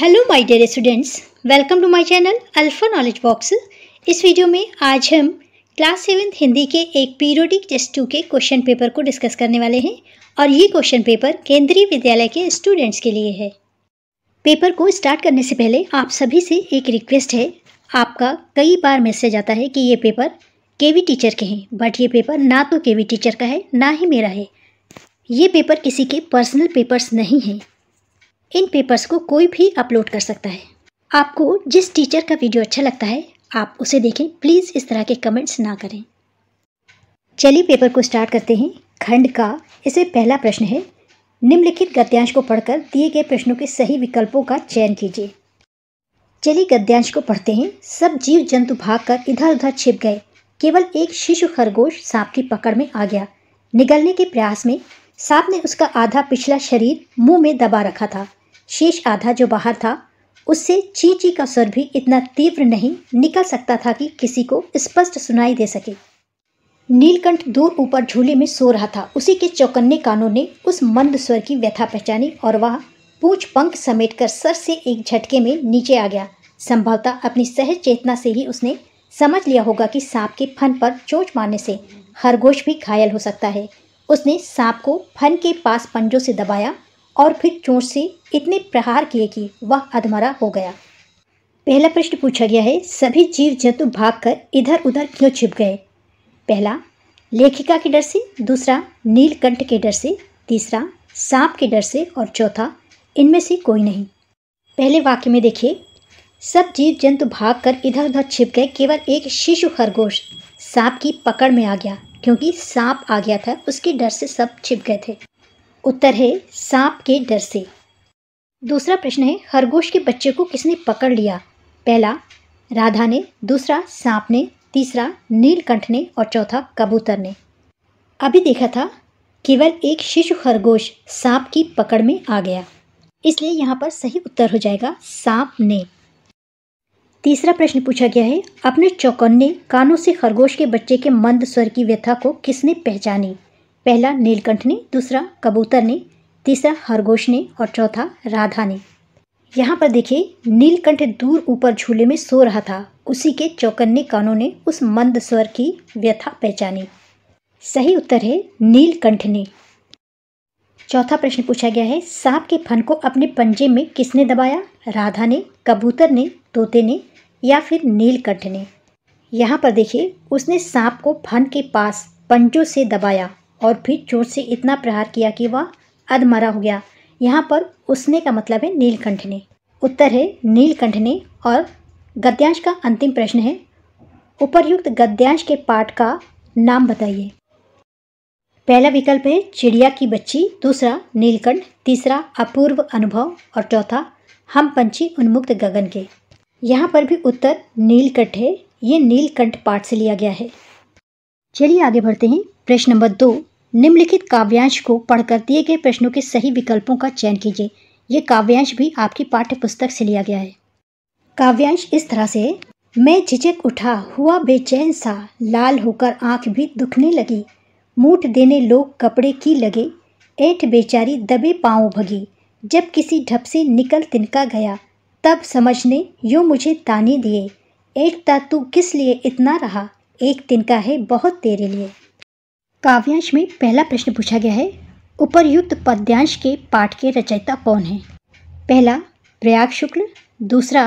hello my dear students welcome to my channel alpha knowledge box इस वीडियो में आज हम क्लास सेवेंथ हिंदी के एक पीरियोडिक टेस्ट टू के क्वेश्चन पेपर को डिस्कस करने वाले हैं और ये क्वेश्चन पेपर केंद्रीय विद्यालय के स्टूडेंट्स के लिए है पेपर को स्टार्ट करने से पहले आप सभी से एक रिक्वेस्ट है आपका कई बार मैसेज आता है कि ये पेपर केवी टीचर के हैं बट ये पेपर ना तो केवी टीचर का है ना ही मेरा है ये पेपर किसी के पर्सनल पेपर्स नहीं हैं इन पेपर्स को कोई भी अपलोड कर सकता है आपको जिस टीचर का वीडियो अच्छा लगता है आप उसे देखें प्लीज़ इस तरह के कमेंट्स ना करें चलिए पेपर को स्टार्ट करते हैं खंड का इसे पहला प्रश्न है निम्नलिखित गद्यांश को पढ़कर दिए गए प्रश्नों के सही विकल्पों का चयन कीजिए चलिए गद्यांश को पढ़ते हैं सब जीव जंतु भागकर इधर उधर छिप गए केवल एक शिशु खरगोश सांप की पकड़ में आ गया निगलने के प्रयास में सांप ने उसका आधा पिछला शरीर मुंह में दबा रखा था शेष आधा जो बाहर था उससे ची ची का स्वर भी इतना तीव्र नहीं निकल सकता था कि किसी को स्पष्ट सुनाई दे सके नीलकंठ दूर ऊपर झूले में सो रहा था उसी के चौकन्ने कानों ने उस मंद स्वर की व्यथा पहचानी और वह पूछ पंख समेटकर सर से एक झटके में नीचे आ गया संभवतः अपनी सहज चेतना से ही उसने समझ लिया होगा कि सांप के फन पर चोट मारने से खरगोश भी घायल हो सकता है उसने सांप को फन के पास पंजों से दबाया और फिर चोट से इतने प्रहार किए कि वह अधमरा हो गया पहला प्रश्न पूछा गया है सभी जीव जंतु भागकर इधर उधर क्यों छिप गए पहला लेखिका के डर से दूसरा नीलकंठ के डर से तीसरा सांप के डर से और चौथा इनमें से कोई नहीं पहले वाक्य में देखिए सब जीव जंतु भाग कर इधर उधर छिप गए केवल एक शिशु खरगोश सांप की पकड़ में आ गया क्योंकि सांप आ गया था उसके डर से सब छिप गए थे उत्तर है सांप के डर से दूसरा प्रश्न है खरगोश के बच्चे को किसने पकड़ लिया पहला राधा ने दूसरा सांप ने तीसरा नीलकंठ ने और चौथा कबूतर ने अभी देखा था केवल एक शिशु खरगोश सांप की पकड़ में आ गया इसलिए यहाँ पर सही उत्तर हो जाएगा सांप ने तीसरा प्रश्न पूछा गया है अपने चौकन्ने कानों से खरगोश के बच्चे के मंद स्वर की व्यथा को किसने पहचानी पहला नीलकंठ ने दूसरा कबूतर ने तीसरा हरगोश ने और चौथा राधा ने यहाँ पर देखिए नीलकंठ दूर ऊपर झूले में सो रहा था उसी के चौकन्ने कानों ने उस मंद स्वर की व्यथा पहचानी सही उत्तर है नीलकंठ ने चौथा प्रश्न पूछा गया है सांप के फन को अपने पंजे में किसने दबाया राधा ने कबूतर ने तोते ने या फिर नीलकंठ ने यहाँ पर देखिए उसने सांप को फन के पास पंजों से दबाया और फिर चोट से इतना प्रहार किया कि वह अधमरा हो गया यहाँ पर उसने का मतलब है नीलकंठ ने उत्तर है नीलकंठ ने और गद्यांश का अंतिम प्रश्न है उपरयुक्त गद्यांश के पाठ का नाम बताइए पहला विकल्प है चिड़िया की बच्ची दूसरा नीलकंठ तीसरा अपूर्व अनुभव और चौथा हम पंछी उन्मुक्त गगन के यहाँ पर भी उत्तर नीलकंठ है ये नीलकंठ पाठ से लिया गया है चलिए आगे बढ़ते हैं प्रश्न नंबर दो निम्नलिखित काव्यांश को पढ़कर दिए गए प्रश्नों के सही विकल्पों का चयन कीजिए ये काव्यांश भी आपकी पाठ्य पुस्तक से लिया गया है काव्यांश इस तरह से मैं झिझक उठा हुआ बेचैन सा लाल होकर आंख भी दुखने लगी मूठ देने लोग कपड़े की लगे ऐठ बेचारी दबे पाँव भगी जब किसी ढप से निकल तिनका गया तब समझने यो मुझे ताने दिए एकता तू किस लिए इतना रहा एक तिनका है बहुत तेरे लिए काव्यांश में पहला प्रश्न पूछा गया है उपरयुक्त पद्यांश के पाठ के रचयिता कौन हैं पहला प्रयाग शुक्ल दूसरा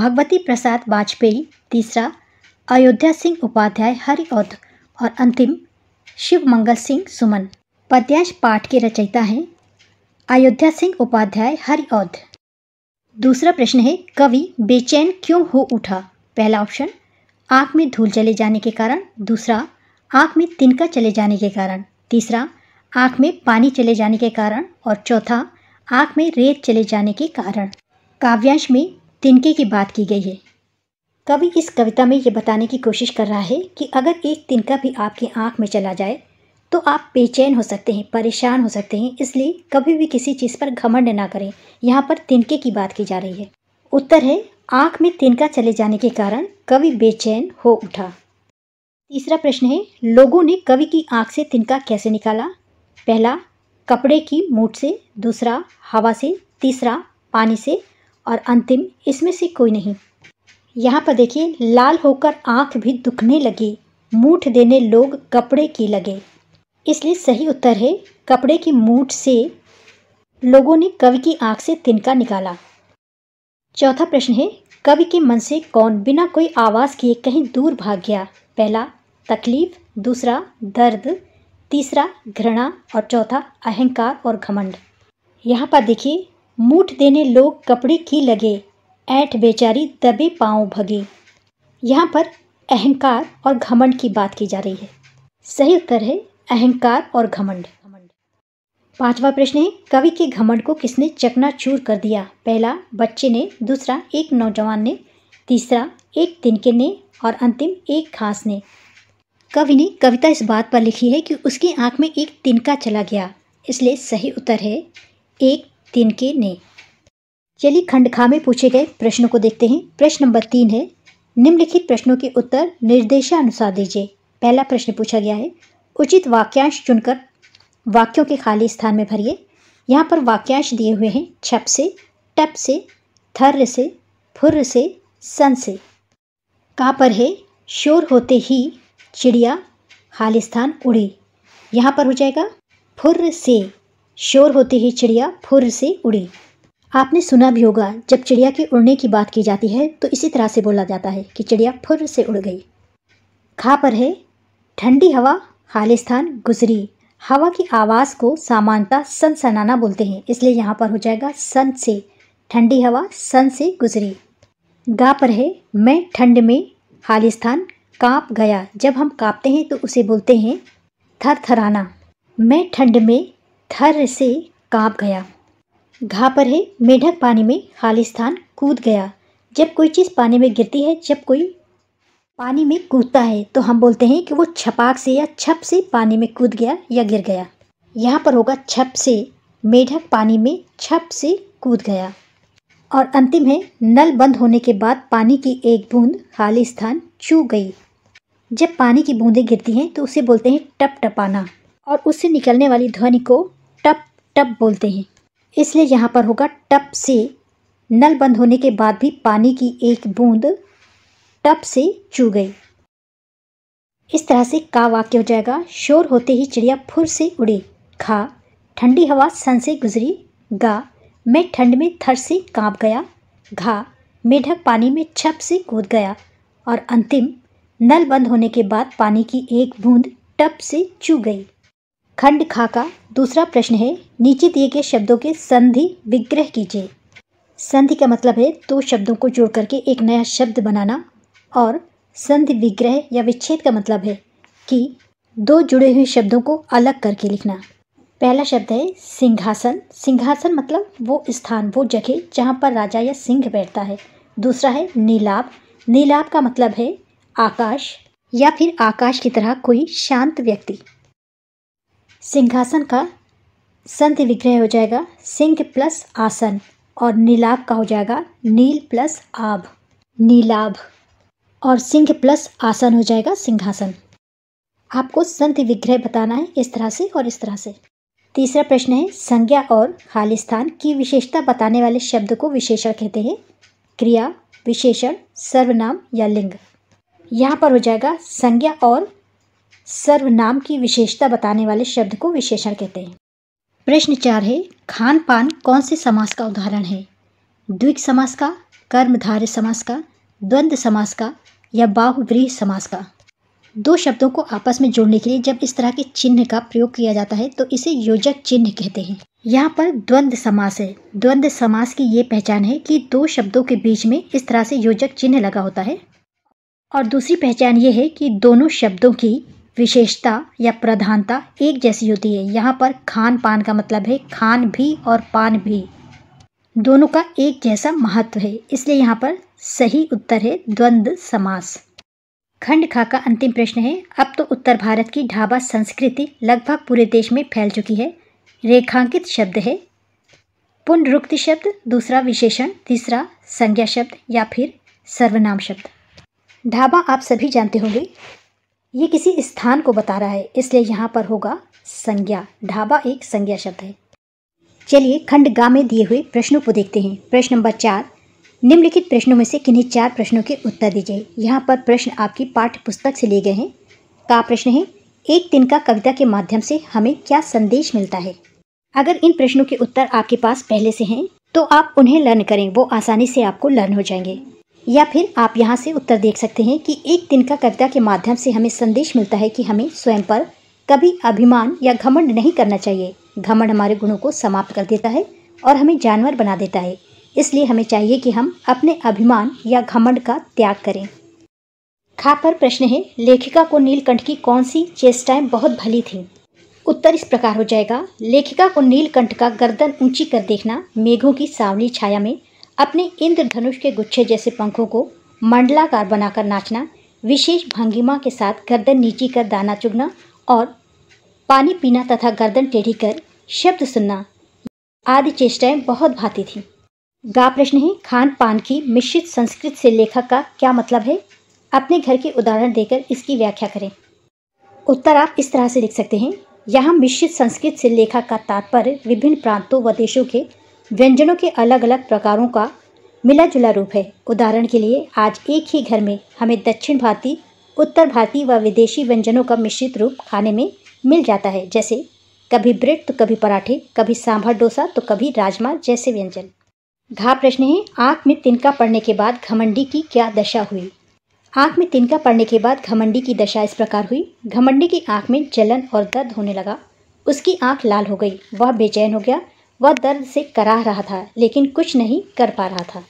भगवती प्रसाद वाजपेयी तीसरा अयोध्या सिंह उपाध्याय हरिऔध और अंतिम शिव मंगल सिंह सुमन पद्यांश पाठ के रचयिता हैं अयोध्या सिंह उपाध्याय हरिऔध दूसरा प्रश्न है कवि बेचैन क्यों हो उठा पहला ऑप्शन आँख में धूल चले जाने के कारण दूसरा आँख में तिनका चले जाने के कारण तीसरा आँख में पानी चले जाने के कारण और चौथा आँख में रेत चले जाने के कारण काव्यांश में तिनके की बात की गई है कवि इस कविता में ये बताने की कोशिश कर रहा है कि अगर एक तिनका भी आपकी आँख में चला जाए तो आप बेचैन हो सकते हैं परेशान हो सकते हैं इसलिए कभी भी किसी चीज़ पर घमंड ना करें यहाँ पर तिनके की बात की जा रही है उत्तर है आँख में तिनका चले जाने के कारण कवि बेचैन हो उठा तीसरा प्रश्न है लोगों ने कवि की आंख से तिनका कैसे निकाला पहला कपड़े की मूट से दूसरा हवा से तीसरा पानी से और अंतिम इसमें से कोई नहीं यहाँ पर देखिए लाल होकर आंख भी दुखने लगी मूठ देने लोग कपड़े की लगे इसलिए सही उत्तर है कपड़े की मूठ से लोगों ने कवि की आंख से तिनका निकाला चौथा प्रश्न है कवि के मन से कौन बिना कोई आवाज़ किए कहीं दूर भाग गया पहला तकलीफ दूसरा दर्द तीसरा घृणा और चौथा अहंकार और घमंड यहाँ पर देखिए मूठ देने लोग कपड़े की लगे ऐठ बेचारी दबे पाँव भगे यहाँ पर अहंकार और घमंड की बात की जा रही है सही उत्तर है अहंकार और घमंड घमंड पांचवा प्रश्न है कवि के घमंड को किसने चकनाचूर कर दिया पहला बच्चे ने दूसरा एक नौजवान ने तीसरा एक तिनके ने और अंतिम एक खास ने कवि ने कविता इस बात पर लिखी है कि उसकी आंख में एक तिनका चला गया इसलिए सही उत्तर है एक तिनके ने चलिए खंड खा में पूछे गए प्रश्नों को देखते हैं प्रश्न नंबर तीन है निम्नलिखित प्रश्नों के उत्तर निर्देशानुसार दीजिए पहला प्रश्न पूछा गया है उचित वाक्यांश चुनकर वाक्यों के खाली स्थान में भरिए यहाँ पर वाक्यांश दिए हुए हैं छप से टप से थर्र से फुर्र से सन से कहाँ पर है शोर होते ही चिड़िया खालिस्तान उड़ी यहाँ पर हो जाएगा फुर्र से शोर होते ही चिड़िया फुर्र से उड़ी आपने सुना भी होगा जब चिड़िया के उड़ने की बात की जाती है तो इसी तरह से बोला जाता है कि चिड़िया फुर्र से उड़ गई खा पर है ठंडी हवा खालिस्तान गुजरी हवा की आवाज़ को सन सनसनाना बोलते हैं इसलिए यहाँ पर हो जाएगा सन से ठंडी हवा सन से गुजरी गा पर है मैं ठंड में खालिस्तान काँप गया जब हम काँपते हैं तो उसे बोलते हैं थर थराना मैं ठंड में थर से काँप गया घा पर है मेढक पानी में खालिस्तान कूद गया जब कोई चीज़ पानी में गिरती है जब कोई पानी में कूदता है तो हम बोलते हैं कि वो छपाक से या छप से पानी में कूद गया या गिर गया यहाँ पर होगा छप से मेढक पानी में छप से कूद गया और अंतिम है नल बंद होने के बाद पानी की एक बूंद खाली स्थान छू गई जब पानी की बूंदें गिरती हैं तो उसे बोलते हैं टप टपाना और उससे निकलने वाली ध्वनि को टप टप बोलते हैं इसलिए यहाँ पर होगा टप से नल बंद होने के बाद भी पानी की एक बूंद टप से चू गई इस तरह से का वाक्य हो जाएगा शोर होते ही चिड़िया फुर से उड़े खा ठंडी हवा सन से गुजरी गा मैं ठंड में थर से कांप गया घा मेढक पानी में छप से कूद गया और अंतिम नल बंद होने के बाद पानी की एक बूंद टप से चू गई खंड खा का दूसरा प्रश्न है नीचे दिए गए शब्दों के संधि विग्रह कीजिए संधि का मतलब है दो शब्दों को जोड़ करके एक नया शब्द बनाना और संधि विग्रह या विच्छेद का मतलब है कि दो जुड़े हुए शब्दों को अलग करके लिखना पहला शब्द है सिंहासन सिंहासन मतलब वो स्थान वो जगह जहाँ पर राजा या सिंह बैठता है दूसरा है नीलाभ नीलाभ का मतलब है आकाश या फिर आकाश की तरह कोई शांत व्यक्ति सिंहासन का संत विग्रह हो जाएगा सिंह प्लस आसन और नीलाभ का हो जाएगा नील प्लस आभ नीलाभ और सिंह प्लस आसन हो जाएगा सिंहासन आपको संत विग्रह बताना है इस तरह से और इस तरह से तीसरा प्रश्न है संज्ञा और खालिस्थान की विशेषता बताने वाले शब्द को विशेषण कहते हैं क्रिया विशेषण सर्वनाम या लिंग यहाँ पर हो जाएगा संज्ञा और सर्वनाम की विशेषता बताने वाले शब्द को विशेषण कहते हैं प्रश्न चार है खान पान कौन से समास का उदाहरण है द्विक समास का कर्मधार्य समास का द्वंद्व समास का या बाहुव्रीह समास का दो शब्दों को आपस में जोड़ने के लिए जब इस तरह के चिन्ह का प्रयोग किया जाता है तो इसे योजक चिन्ह कहते हैं यहाँ पर द्वंद्व समास है द्वंद्व समास की ये पहचान है कि दो शब्दों के बीच में इस तरह से योजक चिन्ह लगा होता है और दूसरी पहचान ये है कि दोनों शब्दों की विशेषता या प्रधानता एक जैसी होती है यहाँ पर खान पान का मतलब है खान भी और पान भी दोनों का एक जैसा महत्व है इसलिए यहाँ पर सही उत्तर है द्वंद्व समास खंड खा का अंतिम प्रश्न है अब तो उत्तर भारत की ढाबा संस्कृति लगभग पूरे देश में फैल चुकी है रेखांकित शब्द है पुनरुक्ति शब्द दूसरा विशेषण तीसरा संज्ञा शब्द या फिर सर्वनाम शब्द ढाबा आप सभी जानते होंगे ये किसी स्थान को बता रहा है इसलिए यहाँ पर होगा संज्ञा ढाबा एक संज्ञा शब्द है चलिए खंड गा में दिए हुए प्रश्नों को देखते हैं प्रश्न नंबर चार निम्नलिखित प्रश्नों में से किन्हीं चार प्रश्नों के उत्तर दीजिए यहाँ पर प्रश्न आपकी पाठ्य पुस्तक से लिए गए हैं का प्रश्न है एक दिन का कविता के माध्यम से हमें क्या संदेश मिलता है अगर इन प्रश्नों के उत्तर आपके पास पहले से हैं तो आप उन्हें लर्न करें वो आसानी से आपको लर्न हो जाएंगे या फिर आप यहाँ से उत्तर देख सकते हैं कि एक दिन का कविता के माध्यम से हमें संदेश मिलता है कि हमें स्वयं पर कभी अभिमान या घमंड नहीं करना चाहिए घमंड हमारे गुणों को समाप्त कर देता है और हमें जानवर बना देता है इसलिए हमें चाहिए कि हम अपने अभिमान या घमंड का त्याग करें खा पर प्रश्न है लेखिका को नीलकंठ की कौन सी चेष्टाएँ बहुत भली थी उत्तर इस प्रकार हो जाएगा लेखिका को नीलकंठ का गर्दन ऊंची कर देखना मेघों की सावली छाया में अपने इंद्रधनुष के गुच्छे जैसे पंखों को मंडलाकार बनाकर नाचना विशेष भंगिमा के साथ गर्दन नीचे कर दाना चुगना और पानी पीना तथा गर्दन टेढ़ी कर शब्द सुनना आदि चेष्टाएं बहुत भाती थीं गा प्रश्न है खान पान की मिश्रित संस्कृत से लेखक का क्या मतलब है अपने घर के उदाहरण देकर इसकी व्याख्या करें उत्तर आप इस तरह से लिख सकते हैं यहाँ मिश्रित संस्कृत से लेखक का तात्पर्य विभिन्न प्रांतों व देशों के व्यंजनों के अलग अलग प्रकारों का मिला जुला रूप है उदाहरण के लिए आज एक ही घर में हमें दक्षिण भारतीय उत्तर भारतीय व विदेशी व्यंजनों का मिश्रित रूप खाने में मिल जाता है जैसे कभी ब्रेड तो कभी पराठे कभी सांभर डोसा तो कभी राजमा जैसे व्यंजन घा प्रश्न है आँख में तिनका पड़ने के बाद घमंडी की क्या दशा हुई आँख में तिनका पड़ने के बाद घमंडी की दशा इस प्रकार हुई घमंडी की आँख में जलन और दर्द होने लगा उसकी आँख लाल हो गई वह बेचैन हो गया वह दर्द से कराह रहा था लेकिन कुछ नहीं कर पा रहा था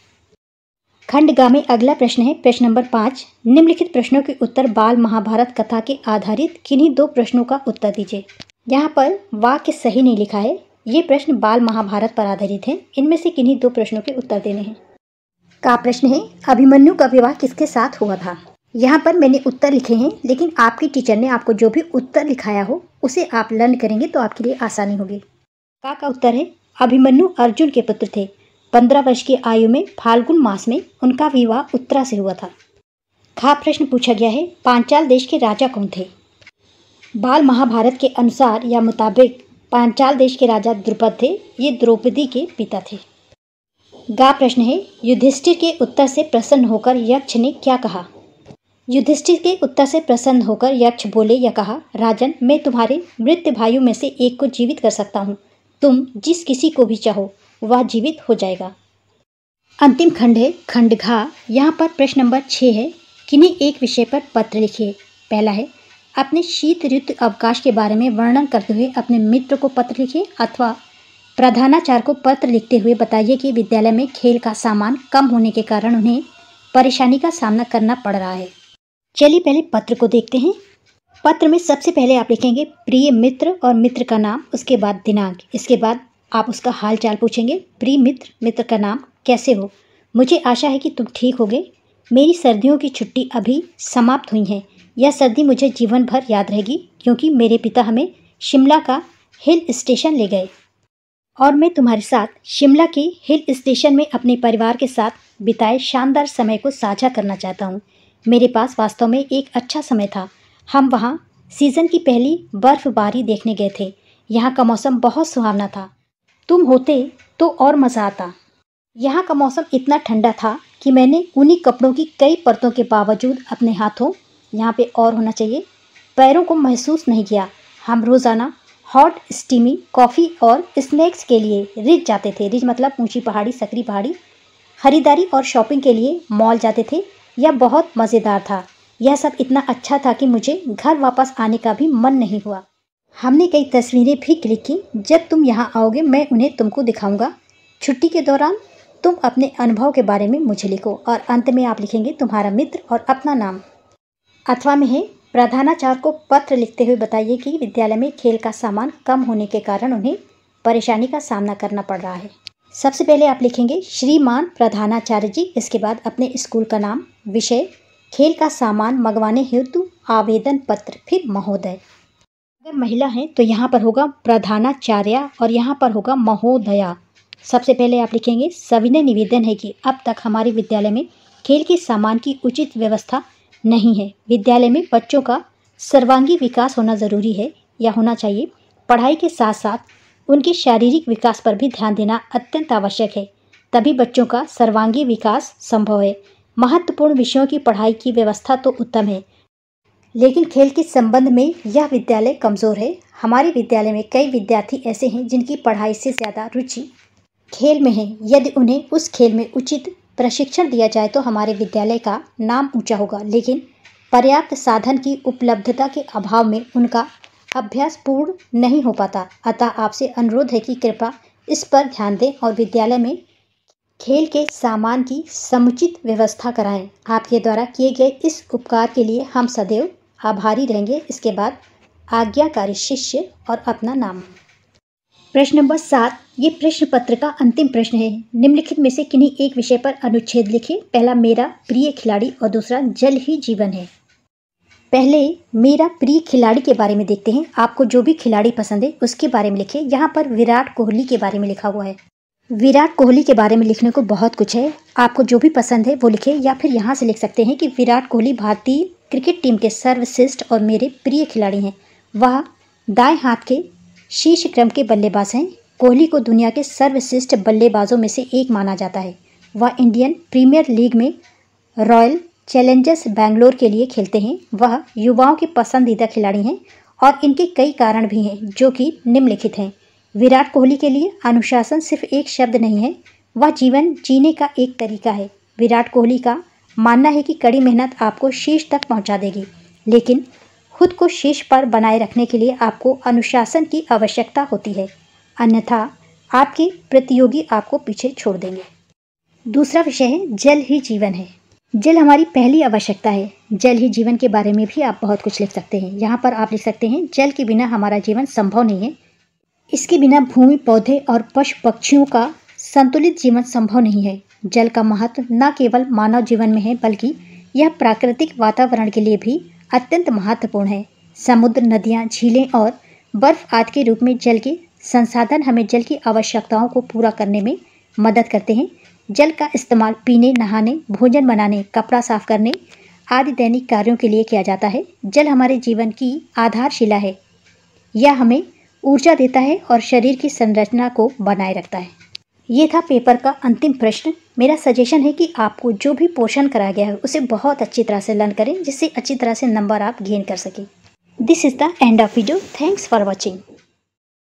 खंडगा में अगला प्रश्न है प्रश्न नंबर पाँच निम्नलिखित प्रश्नों के उत्तर बाल महाभारत कथा के आधारित किन्हीं दो प्रश्नों का उत्तर दीजिए यहाँ पर वाक्य सही नहीं लिखा है ये प्रश्न बाल महाभारत पर आधारित हैं इनमें से किन्हीं दो प्रश्नों के उत्तर देने हैं का प्रश्न है अभिमन्यु का विवाह किसके साथ हुआ था यहाँ पर मैंने उत्तर लिखे हैं लेकिन आपके टीचर ने आपको जो भी उत्तर लिखाया हो उसे आप लर्न करेंगे तो आपके लिए आसानी होगी का का उत्तर है अभिमन्यु अर्जुन के पुत्र थे पंद्रह वर्ष की आयु में फाल्गुन मास में उनका विवाह उत्तरा से हुआ था खा प्रश्न पूछा गया है पांचाल देश के राजा कौन थे बाल महाभारत के अनुसार या मुताबिक पांचाल देश के राजा द्रुपद थे ये द्रौपदी के पिता थे गा प्रश्न है युधिष्ठिर के उत्तर से प्रसन्न होकर यक्ष ने क्या कहा युधिष्ठिर के उत्तर से प्रसन्न होकर यक्ष बोले या कहा राजन मैं तुम्हारे मृत भाइयों में से एक को जीवित कर सकता हूँ तुम जिस किसी को भी चाहो वह जीवित हो जाएगा अंतिम खंड है खंड घा यहाँ पर प्रश्न नंबर छः है किन्हीं एक विषय पर पत्र लिखिए पहला है अपने शीत ऋतु अवकाश के बारे में वर्णन करते हुए अपने मित्र को पत्र लिखिए अथवा प्रधानाचार्य को पत्र लिखते हुए बताइए कि विद्यालय में खेल का सामान कम होने के कारण उन्हें परेशानी का सामना करना पड़ रहा है चलिए पहले पत्र को देखते हैं पत्र में सबसे पहले आप लिखेंगे प्रिय मित्र और मित्र का नाम उसके बाद दिनांक इसके बाद आप उसका हाल चाल पूछेंगे प्रिय मित्र मित्र का नाम कैसे हो मुझे आशा है कि तुम ठीक हो गए मेरी सर्दियों की छुट्टी अभी समाप्त हुई है यह सर्दी मुझे जीवन भर याद रहेगी क्योंकि मेरे पिता हमें शिमला का हिल स्टेशन ले गए और मैं तुम्हारे साथ शिमला के हिल स्टेशन में अपने परिवार के साथ बिताए शानदार समय को साझा करना चाहता हूँ मेरे पास वास्तव में एक अच्छा समय था हम वहाँ सीज़न की पहली बर्फ़बारी देखने गए थे यहाँ का मौसम बहुत सुहावना था तुम होते तो और मज़ा आता यहाँ का मौसम इतना ठंडा था कि मैंने उन्हीं कपड़ों की कई परतों के बावजूद अपने हाथों यहाँ पे और होना चाहिए पैरों को महसूस नहीं किया हम रोज़ाना हॉट स्टीमी कॉफ़ी और स्नैक्स के लिए रिज जाते थे रिज मतलब ऊंची पहाड़ी सकरी पहाड़ी खरीदारी और शॉपिंग के लिए मॉल जाते थे यह बहुत मज़ेदार था यह सब इतना अच्छा था कि मुझे घर वापस आने का भी मन नहीं हुआ हमने कई तस्वीरें भी क्लिक की जब तुम यहाँ आओगे मैं उन्हें तुमको दिखाऊंगा छुट्टी के दौरान तुम अपने अनुभव के बारे में मुझे लिखो और अंत में आप लिखेंगे तुम्हारा मित्र और अपना नाम अथवा में है प्रधानाचार्य को पत्र लिखते हुए बताइए कि विद्यालय में खेल का सामान कम होने के कारण उन्हें परेशानी का सामना करना पड़ रहा है सबसे पहले आप लिखेंगे श्रीमान प्रधानाचार्य जी इसके बाद अपने स्कूल का नाम विषय खेल का सामान मंगवाने हेतु आवेदन पत्र फिर महोदय अगर महिला है तो यहाँ पर होगा प्रधानाचार्य और यहाँ पर होगा महोदया सबसे पहले आप लिखेंगे सविनय निवेदन है कि अब तक हमारे विद्यालय में खेल के सामान की उचित व्यवस्था नहीं है विद्यालय में बच्चों का सर्वांगी विकास होना ज़रूरी है या होना चाहिए पढ़ाई के साथ साथ उनके शारीरिक विकास पर भी ध्यान देना अत्यंत आवश्यक है तभी बच्चों का सर्वांगी विकास संभव है महत्वपूर्ण विषयों की पढ़ाई की व्यवस्था तो उत्तम है लेकिन खेल के संबंध में यह विद्यालय कमज़ोर है हमारे विद्यालय में कई विद्यार्थी ऐसे हैं जिनकी पढ़ाई से ज़्यादा रुचि खेल में है यदि उन्हें उस खेल में उचित प्रशिक्षण दिया जाए तो हमारे विद्यालय का नाम ऊंचा होगा लेकिन पर्याप्त साधन की उपलब्धता के अभाव में उनका अभ्यास पूर्ण नहीं हो पाता अतः आपसे अनुरोध है कि कृपा इस पर ध्यान दें और विद्यालय में खेल के सामान की समुचित व्यवस्था कराएं आपके द्वारा किए गए इस उपकार के लिए हम सदैव आभारी रहेंगे इसके बाद आज्ञाकारी शिष्य और अपना नाम प्रश्न नंबर सात ये प्रश्न पत्र का अंतिम प्रश्न है निम्नलिखित में से किन्हीं एक विषय पर अनुच्छेद लिखें पहला मेरा प्रिय खिलाड़ी और दूसरा जल ही जीवन है पहले मेरा प्रिय खिलाड़ी के बारे में देखते हैं आपको जो भी खिलाड़ी पसंद है उसके बारे में लिखें यहाँ पर विराट कोहली के बारे में लिखा हुआ है विराट कोहली के बारे में लिखने को बहुत कुछ है आपको जो भी पसंद है वो लिखें या फिर यहाँ से लिख सकते हैं कि विराट कोहली भारतीय क्रिकेट टीम के सर्वश्रेष्ठ और मेरे प्रिय खिलाड़ी हैं वह दाएं हाथ के शीर्ष क्रम के बल्लेबाज हैं कोहली को दुनिया के सर्वश्रेष्ठ बल्लेबाजों में से एक माना जाता है वह इंडियन प्रीमियर लीग में रॉयल चैलेंजर्स बैंगलोर के लिए खेलते हैं वह युवाओं के पसंदीदा खिलाड़ी हैं और इनके कई कारण भी हैं जो कि निम्नलिखित हैं विराट कोहली के लिए अनुशासन सिर्फ एक शब्द नहीं है वह जीवन जीने का एक तरीका है विराट कोहली का मानना है कि कड़ी मेहनत आपको शीर्ष तक पहुंचा देगी लेकिन खुद को शीर्ष पर बनाए रखने के लिए आपको अनुशासन की आवश्यकता होती है अन्यथा आपके प्रतियोगी आपको पीछे छोड़ देंगे दूसरा विषय है जल ही जीवन है जल हमारी पहली आवश्यकता है जल ही जीवन के बारे में भी आप बहुत कुछ लिख सकते हैं यहाँ पर आप लिख सकते हैं जल के बिना हमारा जीवन संभव नहीं है इसके बिना भूमि पौधे और पशु पक्षियों का संतुलित जीवन संभव नहीं है जल का महत्व न केवल मानव जीवन में है बल्कि यह प्राकृतिक वातावरण के लिए भी अत्यंत महत्वपूर्ण है समुद्र नदियाँ झीलें और बर्फ आदि के रूप में जल के संसाधन हमें जल की आवश्यकताओं को पूरा करने में मदद करते हैं जल का इस्तेमाल पीने नहाने भोजन बनाने कपड़ा साफ करने आदि दैनिक कार्यों के लिए किया जाता है जल हमारे जीवन की आधारशिला है यह हमें ऊर्जा देता है और शरीर की संरचना को बनाए रखता है ये था पेपर का अंतिम प्रश्न मेरा सजेशन है कि आपको जो भी पोषण कराया गया है उसे बहुत अच्छी तरह से लर्न करें जिससे अच्छी तरह से नंबर आप गेन कर सकें this is the end of video thanks for watching